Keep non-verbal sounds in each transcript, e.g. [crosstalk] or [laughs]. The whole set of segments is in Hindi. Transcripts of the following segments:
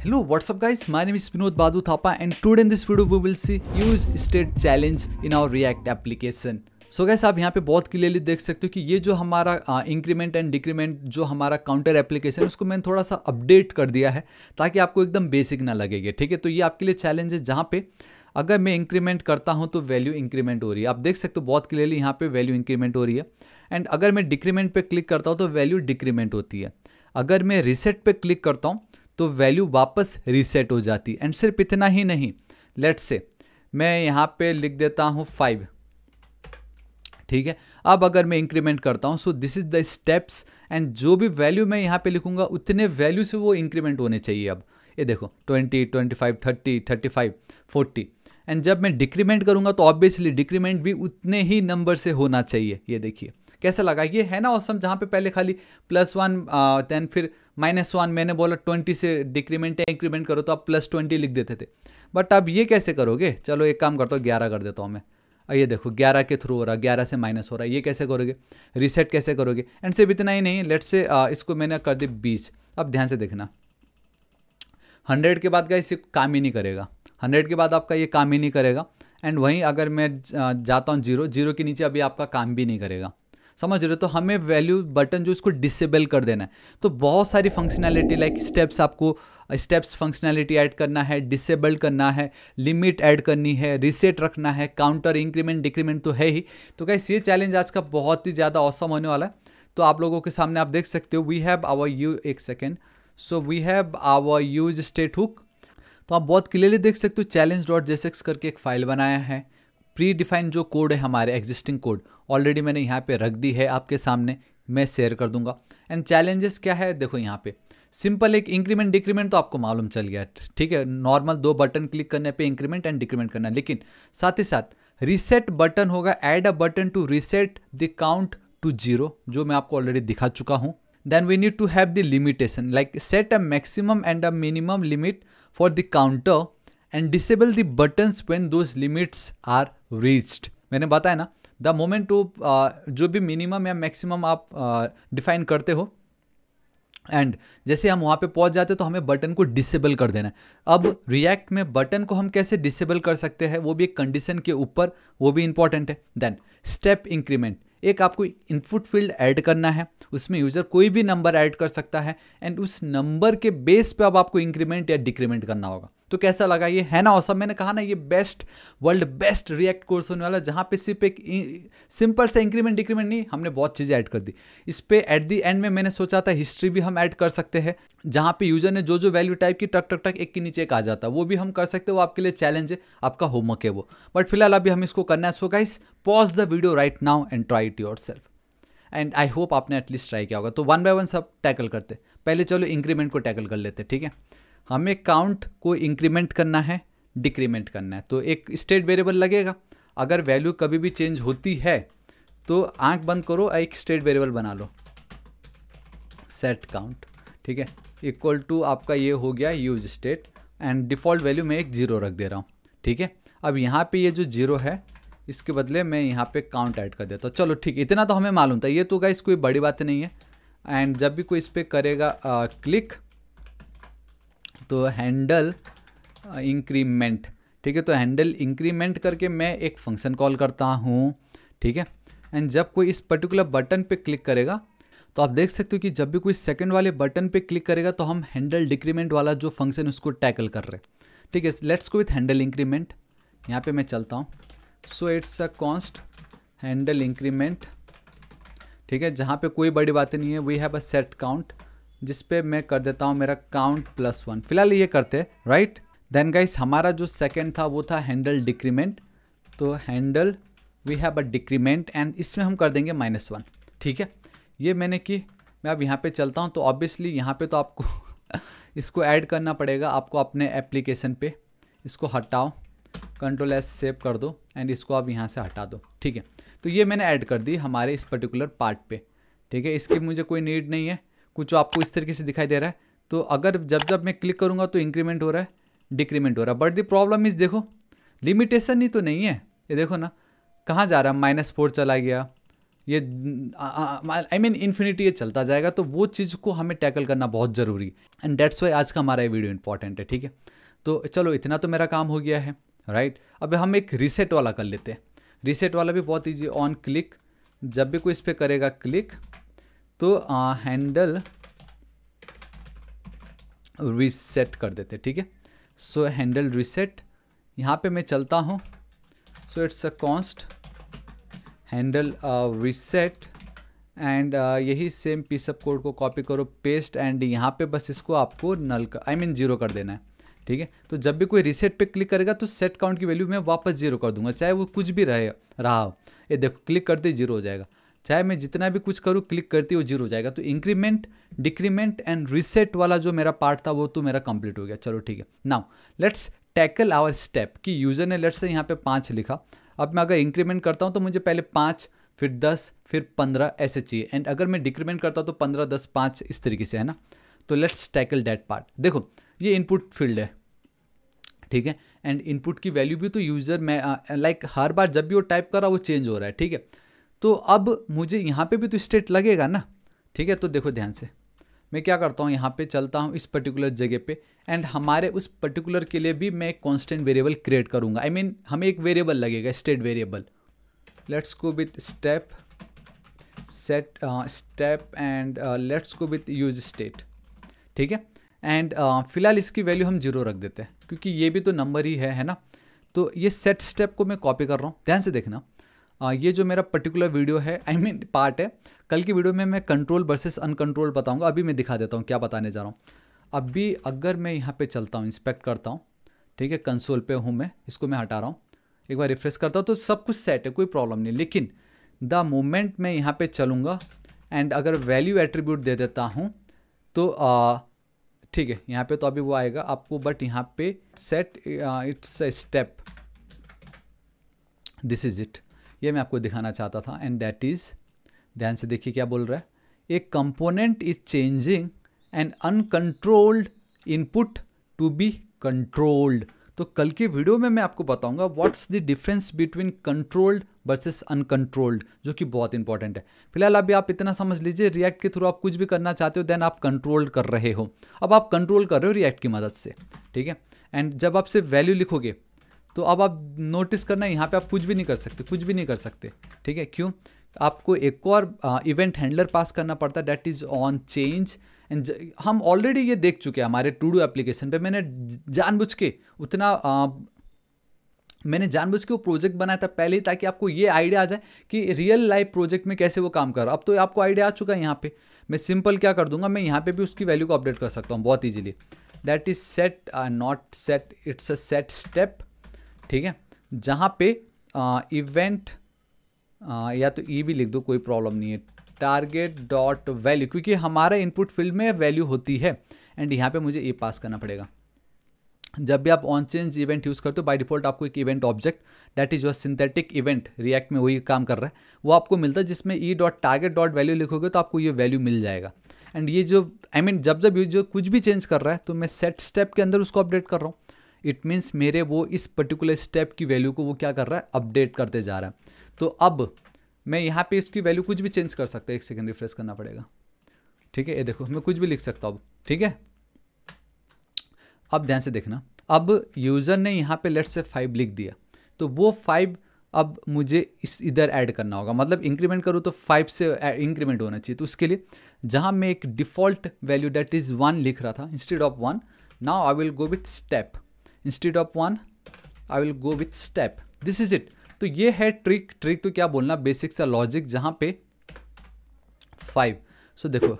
Hello, what's up guys? My name is Vinod Badu Thapa and today in this video we will see use state challenge in our React application. So so guys आप यहाँ पे बहुत क्लियरली देख सकते हो कि ये जो हमारा इंक्रीमेंट एंड डिक्रीमेंट जो हमारा काउंटर एप्लीकेशन है उसको मैंने थोड़ा सा अपडेट कर दिया है ताकि आपको एकदम बेसिक ना लगेगा ठीक है तो ये आपके लिए चैलेंज है जहाँ पे अगर मैं इंक्रीमेंट करता हूँ तो वैल्यू इंक्रीमेंट हो रही है आप देख सकते हो बहुत क्लियरली यहाँ पे वैल्यू इंक्रीमेंट हो रही है एंड अगर मैं डिक्रीमेंट पर क्लिक करता हूँ तो वैल्यू डिक्रीमेंट होती है अगर मैं रिसेट पर क्लिक करता हूँ तो वैल्यू वापस रीसेट हो जाती एंड सिर्फ इतना ही नहीं लेट से मैं यहाँ पे लिख देता हूँ फाइव ठीक है अब अगर मैं इंक्रीमेंट करता हूँ so this is the steps and जो भी वैल्यू मैं यहाँ पे लिखूंगा उतने वैल्यू से वो इंक्रीमेंट होने चाहिए अब ये देखो twenty twenty five thirty thirty five forty and जब मैं डिक्रीमेंट करूंगा तो ऑब्वियसली डिक्रीमेंट भी उतने ही नंबर से होना चाहिए ये देखिए कैसा लगा ये है ना औसम जहाँ पे पहले खाली प्लस वन देन फिर माइनस वन मैंने बोला ट्वेंटी से डिक्रीमेंट या इंक्रीमेंट करो तो आप प्लस ट्वेंटी लिख देते थे बट आप ये कैसे करोगे चलो एक काम करता हूँ ग्यारह कर देता हूँ मैं ये देखो ग्यारह के थ्रू हो रहा है ग्यारह से माइनस हो रहा है ये कैसे करोगे रिसेट कैसे करोगे एंड सिर्फ इतना ही नहीं लेट से इसको मैंने कर दी बीस अब ध्यान से देखना हंड्रेड के बाद का इसे काम ही नहीं करेगा हंड्रेड के बाद आपका ये काम ही नहीं करेगा एंड वहीं अगर मैं जाता हूँ जीरो जीरो के नीचे अभी आपका काम भी नहीं करेगा समझ रहे हो तो हमें वैल्यू बटन जो इसको डिसेबल कर देना है तो बहुत सारी फंक्शनैलिटी लाइक स्टेप्स आपको स्टेप्स फंक्शनैलिटी ऐड करना है डिसेबल करना है लिमिट ऐड करनी है रिसेट रखना है काउंटर इंक्रीमेंट डिक्रीमेंट तो है ही तो कैसे ये चैलेंज आज का बहुत ही ज़्यादा औसम होने वाला है तो आप लोगों के सामने आप देख सकते हो वी हैव आवर यू एक second so we have our use state hook तो आप बहुत क्लियरली देख सकते हो चैलेंज डॉट जेसेक्स करके एक फाइल बनाया है प्री डिफाइंड जो कोड है हमारे एग्जिस्टिंग कोड ऑलरेडी मैंने यहाँ पे रख दी है आपके सामने मैं शेयर कर दूंगा एंड चैलेंजेस क्या है देखो यहाँ पे सिंपल एक इंक्रीमेंट डिक्रीमेंट तो आपको मालूम चल गया ठीक है नॉर्मल दो बटन क्लिक करने पे इंक्रीमेंट एंड डिक्रीमेंट करना लेकिन साथ ही साथ रीसेट बटन होगा add a button to reset the count to zero जो मैं आपको ऑलरेडी दिखा चुका हूँ then we need to have the limitation like set a maximum and a minimum limit for the counter and disable the buttons when those limits are reached मैंने बताया ना द मोमेंट टू जो भी मिनिमम या मैक्सिमम आप डिफाइन uh, करते हो एंड जैसे हम वहाँ पे पहुँच जाते तो हमें बटन को डिसेबल कर देना है अब रिएक्ट में बटन को हम कैसे डिसेबल कर सकते हैं वो भी एक कंडीशन के ऊपर वो भी इंपॉर्टेंट है देन स्टेप इंक्रीमेंट एक आपको इनपुट फील्ड ऐड करना है उसमें यूज़र कोई भी नंबर ऐड कर सकता है एंड उस नंबर के बेस पे अब आपको इंक्रीमेंट या डिक्रीमेंट करना होगा तो कैसा लगा ये है ना औसम मैंने कहा ना ये best world best React course होने वाला जहाँ पे सिर्फ एक सिंपल सा इंक्रीमेंट डिक्रीमेंट नहीं हमने बहुत चीज़ें ऐड कर दी इस पर एट दी एंड में मैंने सोचा था हिस्ट्री भी हम ऐड कर सकते हैं जहाँ पे यूजर ने जो जो वैल्यू टाइप की टक टक टक एक के नीचे एक आ जाता वो भी हम कर सकते वो आपके लिए चैलेंज है आपका होमवर्क है वो बट फिलहाल अभी हम इसको करना है so guys pause the video right now and try it yourself and I hope आपने एटलीस्ट ट्राई किया होगा तो वन बाय वन सब टैकल करते पहले चलो इंक्रीमेंट को टैकल कर लेते ठीक है हमें काउंट को इंक्रीमेंट करना है डिक्रीमेंट करना है तो एक स्टेट वेरिएबल लगेगा अगर वैल्यू कभी भी चेंज होती है तो आंख बंद करो एक स्टेट वेरिएबल बना लो सेट काउंट ठीक है इक्वल टू आपका ये हो गया use state and default value मैं एक ज़ीरो रख दे रहा हूँ ठीक है अब यहाँ पे ये जो ज़ीरो है इसके बदले मैं यहाँ पे काउंट ऐड कर देता हूँ चलो ठीक इतना तो हमें मालूम था ये तो गाइस कोई बड़ी बात नहीं है एंड जब भी कोई इस पर करेगा आ, क्लिक तो हैंडल इंक्रीमेंट uh, ठीक है तो हैंडल इंक्रीमेंट करके मैं एक फंक्शन कॉल करता हूँ ठीक है एंड जब कोई इस पर्टिकुलर बटन पे क्लिक करेगा तो आप देख सकते हो कि जब भी कोई सेकंड वाले बटन पे क्लिक करेगा तो हम हैंडल डिक्रीमेंट वाला जो फंक्शन उसको टैकल कर रहे हैं ठीक है let's go with handle increment यहाँ पे मैं चलता हूँ so it's a const handle increment ठीक है जहाँ पे कोई बड़ी बातें नहीं है we have a set count जिस पे मैं कर देता हूँ मेरा काउंट प्लस वन फिलहाल ये करते राइट देन गाइस हमारा जो सेकेंड था वो था हैंडल डिक्रीमेंट तो handle we have a decrement and इसमें हम कर देंगे माइनस वन ठीक है ये मैंने कि मैं अब यहाँ पे चलता हूँ तो ऑब्वियसली यहाँ पे तो आपको [laughs] इसको ऐड करना पड़ेगा आपको अपने एप्लीकेशन पे इसको हटाओ कंट्रोल एस सेव कर दो एंड इसको आप यहाँ से हटा दो ठीक है तो ये मैंने ऐड कर दी हमारे इस पर्टिकुलर पार्ट पे ठीक है इसकी मुझे कोई नीड नहीं है कुछ तो आपको इस तरीके से दिखाई दे रहा है तो अगर जब जब मैं क्लिक करूँगा तो इंक्रीमेंट हो रहा है डिक्रीमेंट हो रहा है बट दी प्रॉब्लम इज़ देखो लिमिटेशन ही तो नहीं है ये देखो ना कहाँ जा रहा है माइनस फोर चला गया ये आई मीन इन्फिनिटी ये चलता जाएगा तो वो चीज़ को हमें टैकल करना बहुत ज़रूरी एंड डेट्स वाई आज का हमारा ये वीडियो इंपॉर्टेंट है ठीक है तो चलो इतना तो मेरा काम हो गया है राइट right? अब हम एक रिसेट वाला कर लेते हैं रिसेट वाला भी बहुत ईजी ऑन क्लिक जब भी कोई इस पर करेगा क्लिक तो आ, हैंडल रीसेट कर देते ठीक है सो हैंडल रीसेट यहाँ पे मैं चलता हूँ so it's a const handle reset and यही सेम पीस ऑफ कोड को कॉपी करो पेस्ट एंड यहाँ पे बस इसको आपको नल कर आई मीन जीरो कर देना है ठीक है तो जब भी कोई रिसेट पे क्लिक करेगा तो सेट काउंट की वैल्यू मैं वापस जीरो कर दूंगा चाहे वो कुछ भी रहे रहा हो ये देखो क्लिक कर दे जीरो हो जाएगा चाहे मैं जितना भी कुछ करूँ क्लिक करती वो जीरो हो जाएगा तो इंक्रीमेंट डिक्रीमेंट एंड रिसेट वाला जो मेरा पार्ट था वो तो मेरा कंप्लीट हो गया चलो ठीक है now let's tackle our step कि यूज़र ने लेट्स से यहाँ पे पाँच लिखा अब मैं अगर इंक्रीमेंट करता हूँ तो मुझे पहले पाँच फिर दस फिर पंद्रह ऐसे चाहिए एंड अगर मैं डिक्रीमेंट करता हूँ तो पंद्रह दस पाँच इस तरीके से है ना तो लेट्स टैकल डैट पार्ट देखो ये इनपुट फील्ड है ठीक है एंड इनपुट की वैल्यू भी तो यूज़र मैं लाइक हर बार जब भी वो टाइप कर रहा वो चेंज हो रहा है ठीक है तो अब मुझे यहाँ पे भी तो स्टेट लगेगा ना ठीक है तो देखो ध्यान से मैं क्या करता हूँ यहाँ पे चलता हूँ इस पर्टिकुलर जगह पे एंड हमारे उस पर्टिकुलर के लिए भी मैं एक कॉन्स्टेंट वेरिएबल क्रिएट करूँगा आई I मीन mean, हमें एक वेरिएबल लगेगा state variable let's go with step set step and let's go with use state ठीक है एंड uh, फिलहाल इसकी वैल्यू हम जीरो रख देते हैं क्योंकि ये भी तो नंबर ही है है ना तो ये सेट स्टेप को मैं कॉपी कर रहा हूँ ध्यान से देखना ये जो मेरा पर्टिकुलर वीडियो है I I mean mean, part है कल की वीडियो में मैं कंट्रोल वर्सेस अनकंट्रोल बताऊंगा अभी मैं दिखा देता हूँ क्या बताने जा रहा हूँ अभी अगर मैं यहाँ पे चलता हूँ इंस्पेक्ट करता हूँ ठीक है कंसोल पे हूँ मैं इसको मैं हटा रहा हूँ एक बार रिफ्रेश करता हूँ तो सब कुछ सेट है कोई प्रॉब्लम नहीं लेकिन द मोमेंट मैं यहाँ पर चलूँगा एंड अगर वैल्यू एट्रीब्यूट दे देता हूँ तो ठीक है यहाँ पर तो अभी वो आएगा आपको बट यहाँ पे set it's a step this is it ये मैं आपको दिखाना चाहता था एंड दैट इज़ ध्यान से देखिए क्या बोल रहा है a component is changing and uncontrolled input to be controlled तो कल के वीडियो में मैं आपको बताऊंगा what's the difference between controlled versus uncontrolled जो कि बहुत इंपॉर्टेंट है फिलहाल अभी आप इतना समझ लीजिए रिएक्ट के थ्रू आप कुछ भी करना चाहते हो देन आप कंट्रोल कर रहे हो अब आप कंट्रोल कर रहे हो रिएक्ट की मदद से ठीक है एंड जब आप सिर्फ वैल्यू लिखोगे तो अब आप नोटिस करना यहाँ पे आप कुछ भी नहीं कर सकते कुछ भी नहीं कर सकते ठीक है क्यों आपको एक और इवेंट हैंडलर पास करना पड़ता है that is on change and हम ऑलरेडी ये देख चुके हैं हमारे टू डू एप्लीकेशन पे मैंने जानबूझ के उतना आ, मैंने जानबूझ के वो प्रोजेक्ट बनाया था पहले ही ताकि आपको ये आइडिया आ जाए कि रियल लाइफ प्रोजेक्ट में कैसे वो काम कर रहा अब तो आपको आइडिया आ चुका है यहाँ पे मैं सिंपल क्या कर दूंगा मैं यहाँ पे भी उसकी वैल्यू को अपडेट कर सकता हूँ बहुत easily that is set not set it's a set step ठीक है जहाँ पे इवेंट या तो ई e भी लिख दो कोई प्रॉब्लम नहीं है टारगेट डॉट वैल्यू क्योंकि हमारे इनपुट फील्ड में वैल्यू होती है एंड यहाँ पे मुझे ये पास करना पड़ेगा जब भी आप ऑन चेंज इवेंट यूज़ करते हो बाय डिफॉल्ट आपको एक event object that is your synthetic event React में वही काम कर रहा है वो आपको मिलता है जिसमें e dot target dot value लिखोगे तो आपको ये वैल्यू मिल जाएगा एंड ये जो आई I मीन mean, जब जब यूज जो कुछ भी चेंज कर रहा है तो मैं सेट स्टेप के अंदर उसको अपडेट कर रहा हूँ इट मीन्स मेरे वो इस पर्टिकुलर स्टेप की वैल्यू को वो क्या कर रहा है अपडेट करते जा रहा है तो अब मैं यहाँ पे इसकी वैल्यू कुछ भी चेंज कर सकता हूँ एक सेकेंड रिफ्रेश करना पड़ेगा ठीक है ये देखो मैं कुछ भी लिख सकता हूँ ठीक है अब ध्यान से देखना अब यूज़र ने यहाँ पे लेट से फाइव लिख दिया तो वो फाइव अब मुझे इस इधर ऐड करना होगा मतलब इंक्रीमेंट करूँ तो फाइव से इंक्रीमेंट होना चाहिए तो उसके लिए जहाँ मैं एक default value that is one लिख रहा था instead of one now I will go with step instead of one I will go with step this is it तो ये है ट्रिक ट्रिक तो क्या बोलना बेसिक्स या लॉजिक जहाँ पे फाइव सो so, देखो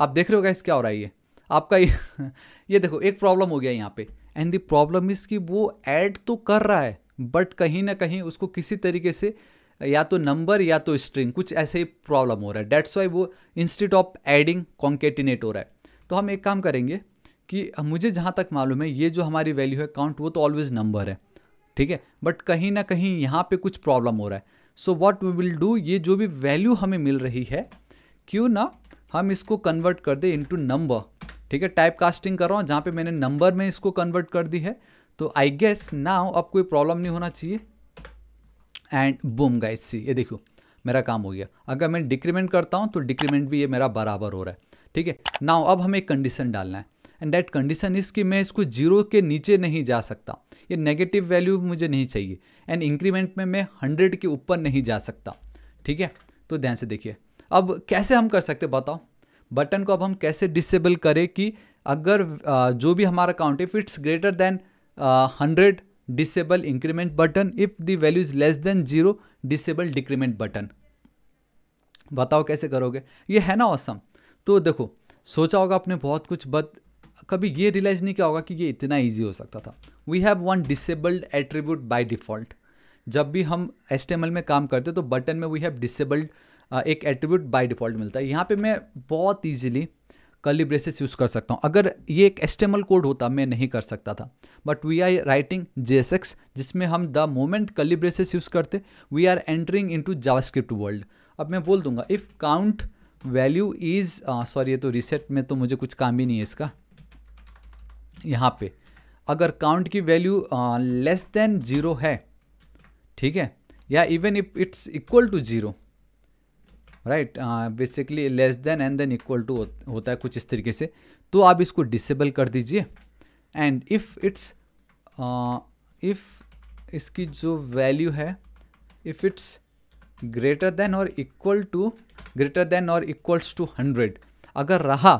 आप देख रहे हो गाइस क्या हो रहा है ये आपका ये [laughs] ये देखो एक प्रॉब्लम हो गया यहाँ पे एंड द प्रॉब्लम इज़ कि वो ऐड तो कर रहा है बट कहीं ना कहीं उसको किसी तरीके से या तो नंबर या तो स्ट्रिंग कुछ ऐसे ही प्रॉब्लम हो रहा है डेट्स वाई वो इंस्टेड ऑफ एडिंग कॉन्केटिनेट हो रहा है तो हम एक काम करेंगे कि मुझे जहाँ तक मालूम है ये जो हमारी वैल्यू है काउंट वो तो ऑलवेज नंबर है ठीक है बट कहीं ना कहीं यहाँ पे कुछ प्रॉब्लम हो रहा है so what we will do ये जो भी वैल्यू हमें मिल रही है क्यों ना हम इसको कन्वर्ट कर दें इंटू नंबर ठीक है टाइप कास्टिंग कर रहा हूँ जहाँ पे मैंने नंबर में इसको कन्वर्ट कर दी है तो आई गेस नाउ अब कोई प्रॉब्लम नहीं होना चाहिए एंड बूम गाइस सी ये देखो मेरा काम हो गया अगर मैं डिक्रीमेंट करता हूँ तो डिक्रीमेंट भी ये मेरा बराबर हो रहा है ठीक है नाउ अब हमें एक कंडीशन डालना है एंड दैट कंडीशन इज़ कि मैं इसको जीरो के नीचे नहीं जा सकता ये नेगेटिव वैल्यू मुझे नहीं चाहिए एंड इंक्रीमेंट में मैं हंड्रेड के ऊपर नहीं जा सकता ठीक है तो ध्यान से देखिए अब कैसे हम कर सकते बताओ बटन को अब हम कैसे डिसेबल करें कि अगर जो भी हमारा count if it's greater than hundred disable increment button if the value is less than zero disable decrement button बताओ कैसे करोगे ये है ना ऑसम तो देखो सोचा होगा आपने बहुत कुछ बट कभी ये रियलाइज़ नहीं किया होगा कि ये इतना ईजी हो सकता था we have one disabled attribute by default जब भी हम एस में काम करते तो बटन में वी हैव डिसेबल्ड एक एट्रीब्यूट बाई डिफ़ॉल्ट मिलता है यहाँ पर मैं बहुत ईजिली कली ब्रेसेस यूज़ कर सकता हूँ अगर ये एक एस कोड होता मैं नहीं कर सकता था but we are writing J जिसमें हम the moment curly braces use करते we are entering into JavaScript world अब मैं बोल दूंगा if count value is sorry ये तो रिसेट में तो मुझे कुछ काम ही नहीं है इसका यहाँ पे अगर काउंट की वैल्यू लेस देन ज़ीरो है ठीक है या even if it's equal to zero right basically less than and then equal to होता है कुछ इस तरीके से तो आप इसको डिसेबल कर दीजिए एंड इफ़ इट्स इफ़ इसकी जो वैल्यू है इफ़ इट्स ग्रेटर देन और इक्वल टू ग्रेटर देन और इक्वल्स टू हंड्रेड अगर रहा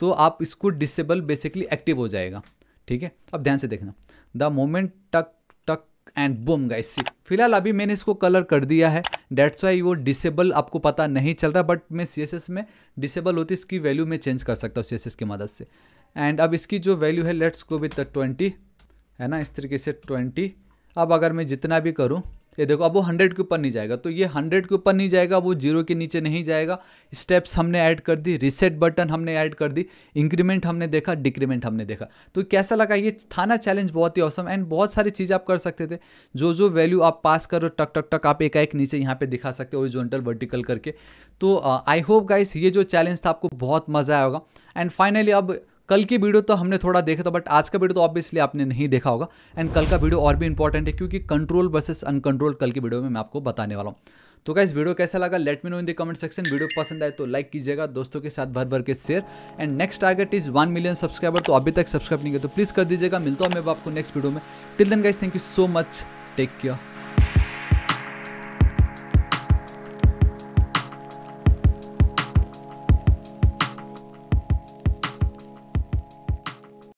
तो आप इसको डिसेबल बेसिकली एक्टिव हो जाएगा ठीक है अब ध्यान से देखना द मोमेंट टक टक एंड बुम गाइस फिलहाल अभी मैंने इसको कलर कर दिया है डेट्स वाई वो डिसेबल आपको पता नहीं चल रहा बट मैं सी में डिसेबल होती इसकी वैल्यू मैं चेंज कर सकता हूँ सी की मदद से एंड अब इसकी जो वैल्यू है लेट्स गो विथ ट्वेंटी है ना इस तरीके से ट्वेंटी अब अगर मैं जितना भी करूँ ये देखो अब वो हंड्रेड के ऊपर नहीं जाएगा तो ये हंड्रेड के ऊपर नहीं जाएगा वो जीरो के नीचे नहीं जाएगा स्टेप्स हमने ऐड कर दी रिसेट बटन हमने ऐड कर दी इंक्रीमेंट हमने देखा डिक्रीमेंट हमने देखा तो कैसा लगा ये थाना चैलेंज बहुत ही औसम एंड बहुत सारी चीज़ आप कर सकते थे जो जो वैल्यू आप पास करो टक टक टक आप एक एक नीचे यहाँ पर दिखा सकते हो ओरिजोनटल वर्टिकल करके तो आई होप गाइस ये जो चैलेंज था आपको बहुत मज़ा आएगा एंड फाइनली अब कल की वीडियो तो हमने थोड़ा देखा था बट आज का वीडियो तो ऑब्वियसली आपने नहीं देखा होगा एंड कल का वीडियो और भी इंपॉर्टेंट है क्योंकि कंट्रोल वर्सेस अनकंट्रोल कल की वीडियो में मैं आपको बताने वाला हूँ तो क्या वीडियो कैसा लगा let me know in the comment section video पसंद आए तो लाइक कीजिएगा दोस्तों के साथ भर भर के share and next target is one million subscriber तो अभी तक सब्सक्राइब नहीं किया तो प्लीज़ कर दीजिएगा मिलता हूँ मैं आपको नेक्स्ट वीडियो में till then guys thank you so much take care